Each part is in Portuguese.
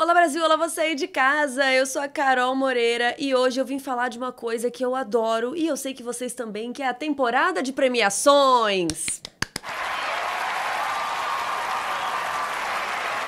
Olá Brasil, olá você aí de casa. Eu sou a Carol Moreira e hoje eu vim falar de uma coisa que eu adoro e eu sei que vocês também, que é a temporada de premiações.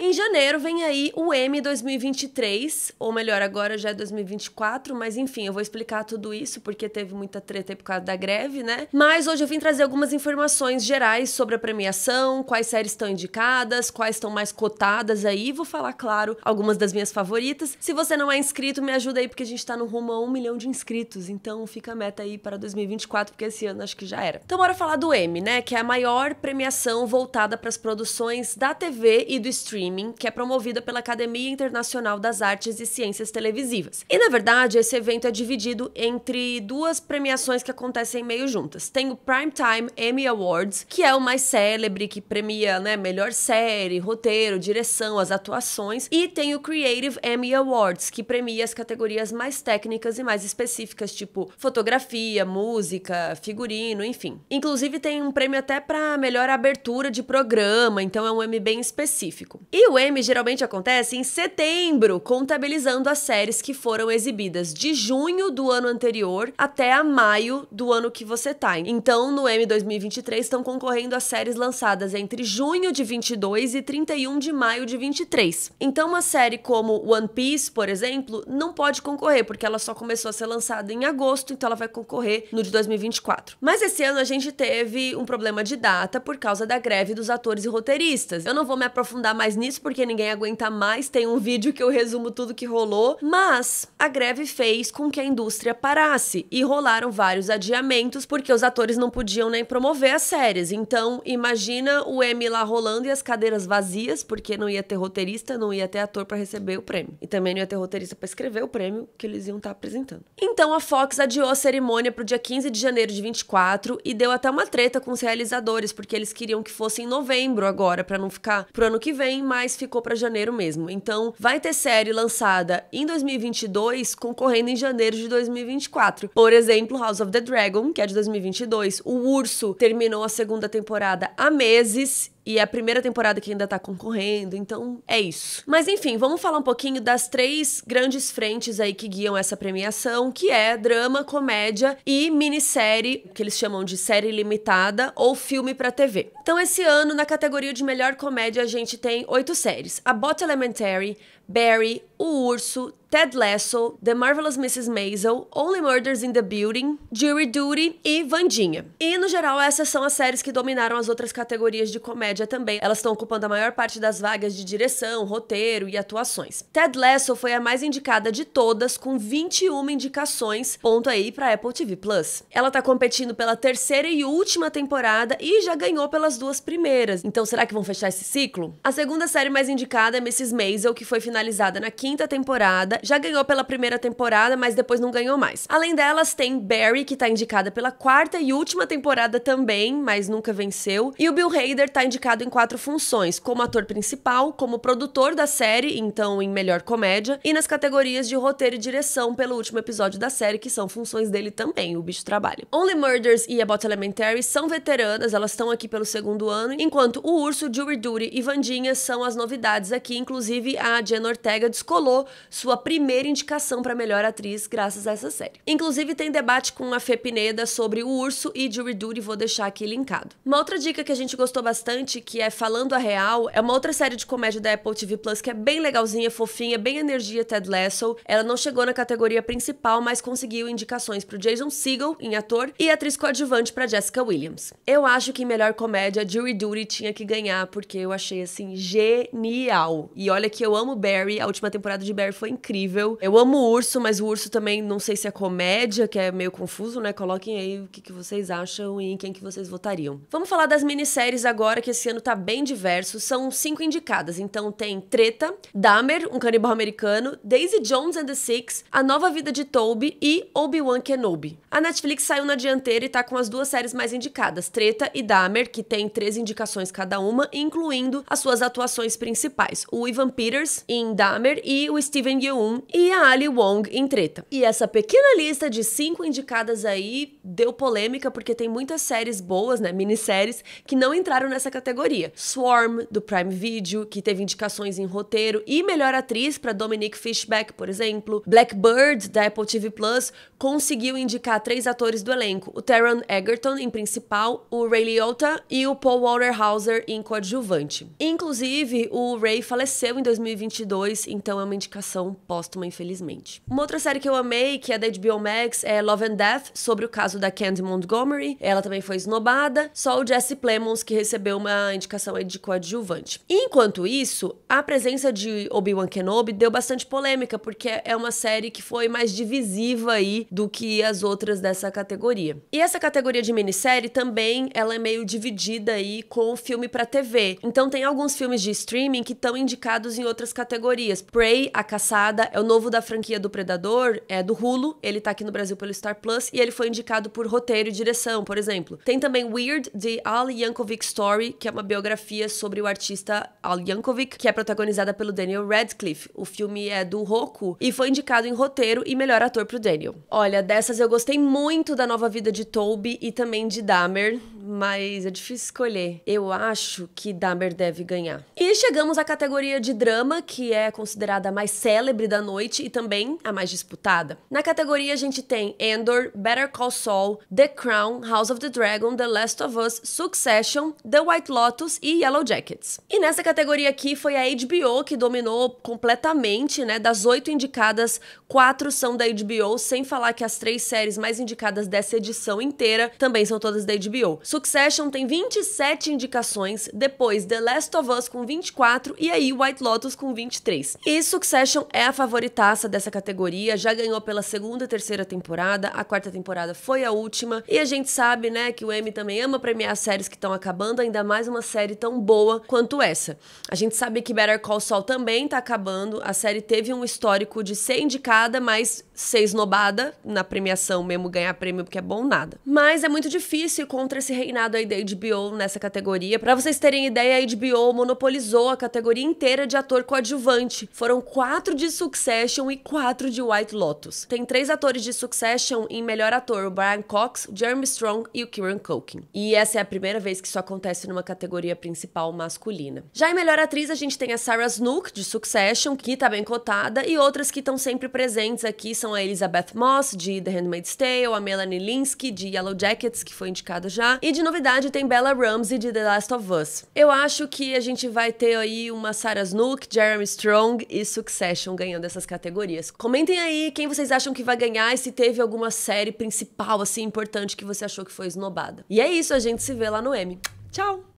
Em janeiro vem aí o M 2023, ou melhor, agora já é 2024, mas enfim, eu vou explicar tudo isso porque teve muita treta aí por causa da greve, né? Mas hoje eu vim trazer algumas informações gerais sobre a premiação, quais séries estão indicadas, quais estão mais cotadas aí, vou falar, claro, algumas das minhas favoritas. Se você não é inscrito, me ajuda aí porque a gente tá no rumo a um milhão de inscritos, então fica a meta aí para 2024, porque esse ano acho que já era. Então bora falar do M, né? Que é a maior premiação voltada para as produções da TV e do streaming streaming, que é promovida pela Academia Internacional das Artes e Ciências Televisivas. E na verdade, esse evento é dividido entre duas premiações que acontecem meio juntas. Tem o Primetime Emmy Awards, que é o mais célebre, que premia, né, melhor série, roteiro, direção, as atuações, e tem o Creative Emmy Awards, que premia as categorias mais técnicas e mais específicas, tipo fotografia, música, figurino, enfim. Inclusive tem um prêmio até para melhor abertura de programa, então é um Emmy bem específico. E e o M geralmente acontece em setembro, contabilizando as séries que foram exibidas de junho do ano anterior até a maio do ano que você tá. Então, no M 2023 estão concorrendo as séries lançadas entre junho de 22 e 31 de maio de 23. Então, uma série como One Piece, por exemplo, não pode concorrer porque ela só começou a ser lançada em agosto, então ela vai concorrer no de 2024. Mas esse ano a gente teve um problema de data por causa da greve dos atores e roteiristas. Eu não vou me aprofundar mais nisso isso porque ninguém aguenta mais. Tem um vídeo que eu resumo tudo que rolou. Mas a greve fez com que a indústria parasse e rolaram vários adiamentos porque os atores não podiam nem promover as séries. Então, imagina o M lá rolando e as cadeiras vazias, porque não ia ter roteirista, não ia ter ator para receber o prêmio. E também não ia ter roteirista para escrever o prêmio que eles iam estar tá apresentando. Então, a Fox adiou a cerimônia pro dia 15 de janeiro de 24 e deu até uma treta com os realizadores, porque eles queriam que fosse em novembro agora, para não ficar pro ano que vem, mas mas ficou para janeiro mesmo. Então, vai ter série lançada em 2022, concorrendo em janeiro de 2024. Por exemplo, House of the Dragon, que é de 2022. O Urso terminou a segunda temporada há meses e é a primeira temporada que ainda tá concorrendo, então é isso. Mas enfim, vamos falar um pouquinho das três grandes frentes aí que guiam essa premiação, que é drama, comédia e minissérie, que eles chamam de série limitada ou filme para TV. Então esse ano, na categoria de melhor comédia, a gente tem oito séries: A Bot Elementary, Barry, O Urso, Ted Lasso, The Marvelous Mrs. Maisel, Only Murders in the Building, Jury Duty e Vandinha. E no geral, essas são as séries que dominaram as outras categorias de comédia comédia também, elas estão ocupando a maior parte das vagas de direção, roteiro e atuações. Ted Lasso foi a mais indicada de todas, com 21 indicações, ponto aí para Apple TV Plus. Ela tá competindo pela terceira e última temporada e já ganhou pelas duas primeiras. Então será que vão fechar esse ciclo? A segunda série mais indicada é Mrs. Maisel, que foi finalizada na quinta temporada, já ganhou pela primeira temporada, mas depois não ganhou mais. Além delas, tem Barry, que tá indicada pela quarta e última temporada também, mas nunca venceu, e o Bill Hader tá indicado indicado em quatro funções: como ator principal, como produtor da série, então em melhor comédia, e nas categorias de roteiro e direção pelo último episódio da série, que são funções dele também, o bicho trabalha. Only Murders e About Elementary são veteranas, elas estão aqui pelo segundo ano, enquanto O Urso, Jury Duty e Vandinha são as novidades aqui, inclusive a Jen Ortega descolou sua primeira indicação para melhor atriz graças a essa série. Inclusive tem debate com a Fê Pineda sobre O Urso e Jury Duty, vou deixar aqui linkado. Uma outra dica que a gente gostou bastante que é Falando a Real, é uma outra série de comédia da Apple TV Plus que é bem legalzinha, fofinha, bem energia Ted Lasso. Ela não chegou na categoria principal, mas conseguiu indicações pro Jason Segel, em ator, e atriz coadjuvante para Jessica Williams. Eu acho que melhor comédia, Jury Duty tinha que ganhar, porque eu achei, assim, genial. E olha que eu amo Barry, a última temporada de Barry foi incrível. Eu amo o Urso, mas o Urso também, não sei se é comédia, que é meio confuso, né? Coloquem aí o que, que vocês acham e em quem que vocês votariam. Vamos falar das minisséries agora, que esse esse ano tá bem diverso. São cinco indicadas. Então tem Treta, Dahmer, um canibal americano, Daisy Jones and the Six, A Nova Vida de Toby e Obi-Wan Kenobi. A Netflix saiu na dianteira e tá com as duas séries mais indicadas, Treta e Dahmer, que tem três indicações cada uma, incluindo as suas atuações principais, o Ivan Peters em Dahmer e o Steven Yeun e a Ali Wong em Treta. E essa pequena lista de cinco indicadas aí deu polêmica porque tem muitas séries boas, né, minisséries, que não entraram nessa categoria categoria. Swarm, do Prime Video, que teve indicações em roteiro e melhor atriz para Dominique Fishback, por exemplo. Blackbird, da Apple TV Plus, conseguiu indicar três atores do elenco: o Taron Egerton em principal, o Ray Liotta e o Paul Waterhauser em coadjuvante. Inclusive, o Ray faleceu em 2022, então é uma indicação póstuma, infelizmente. Uma outra série que eu amei, que é da HBO Max, é Love and Death, sobre o caso da Candy Montgomery. Ela também foi esnobada, só o Jesse Plemons que recebeu uma a indicação é de coadjuvante. Enquanto isso, a presença de Obi-Wan Kenobi deu bastante polêmica, porque é uma série que foi mais divisiva aí do que as outras dessa categoria. E essa categoria de minissérie também, ela é meio dividida aí com o filme para TV. Então tem alguns filmes de streaming que estão indicados em outras categorias. Prey, A Caçada, é o novo da franquia do Predador, é do Hulu, ele tá aqui no Brasil pelo Star Plus e ele foi indicado por roteiro e direção, por exemplo. Tem também Weird, de Ali Yankovic Story, que é uma biografia sobre o artista Al Yankovic, que é protagonizada pelo Daniel Radcliffe. O filme é do Roku e foi indicado em roteiro e melhor ator pro Daniel. Olha, dessas eu gostei muito da nova vida de Toby e também de Dahmer, mas é difícil escolher. Eu acho que Dahmer deve ganhar. E chegamos à categoria de drama, que é considerada a mais célebre da noite e também a mais disputada. Na categoria a gente tem Endor, Better Call Saul, The Crown, House of the Dragon, The Last of Us, Succession, The White Lotus e Yellow Jackets. E nessa categoria aqui foi a HBO que dominou completamente, né? Das oito indicadas, quatro são da HBO, sem falar que as três séries mais indicadas dessa edição inteira também são todas da HBO. Succession tem 27 indicações, depois The Last of Us com 24 e aí White Lotus com 23. E Succession é a favoritaça dessa categoria, já ganhou pela segunda e terceira temporada, a quarta temporada foi a última, e a gente sabe, né, que o Emmy também ama premiar séries que estão acabando, ainda mais uma série tão boa quanto essa. A gente sabe que Better Call Saul também tá acabando. A série teve um histórico de ser indicada, mas ser esnobada na premiação mesmo, ganhar prêmio, porque é bom nada. Mas é muito difícil contra esse reinado aí da HBO nessa categoria. Para vocês terem ideia, a HBO monopolizou a categoria inteira de ator coadjuvante. Foram quatro de Succession e quatro de White Lotus. Tem três atores de Succession em melhor ator, o Brian Cox, Jeremy Strong e o Kieran Culkin. E essa é a primeira vez que isso acontece numa categoria categoria principal masculina. Já em melhor atriz, a gente tem a Sarah Snook, de Succession, que tá bem cotada, e outras que estão sempre presentes aqui são a Elizabeth Moss, de The Handmaid's Tale, a Melanie Linsky, de Yellow Jackets, que foi indicada já, e de novidade tem Bella Ramsey, de The Last of Us. Eu acho que a gente vai ter aí uma Sarah Snook, Jeremy Strong e Succession ganhando essas categorias. Comentem aí quem vocês acham que vai ganhar e se teve alguma série principal, assim, importante que você achou que foi esnobada. E é isso, a gente se vê lá no M. Tchau!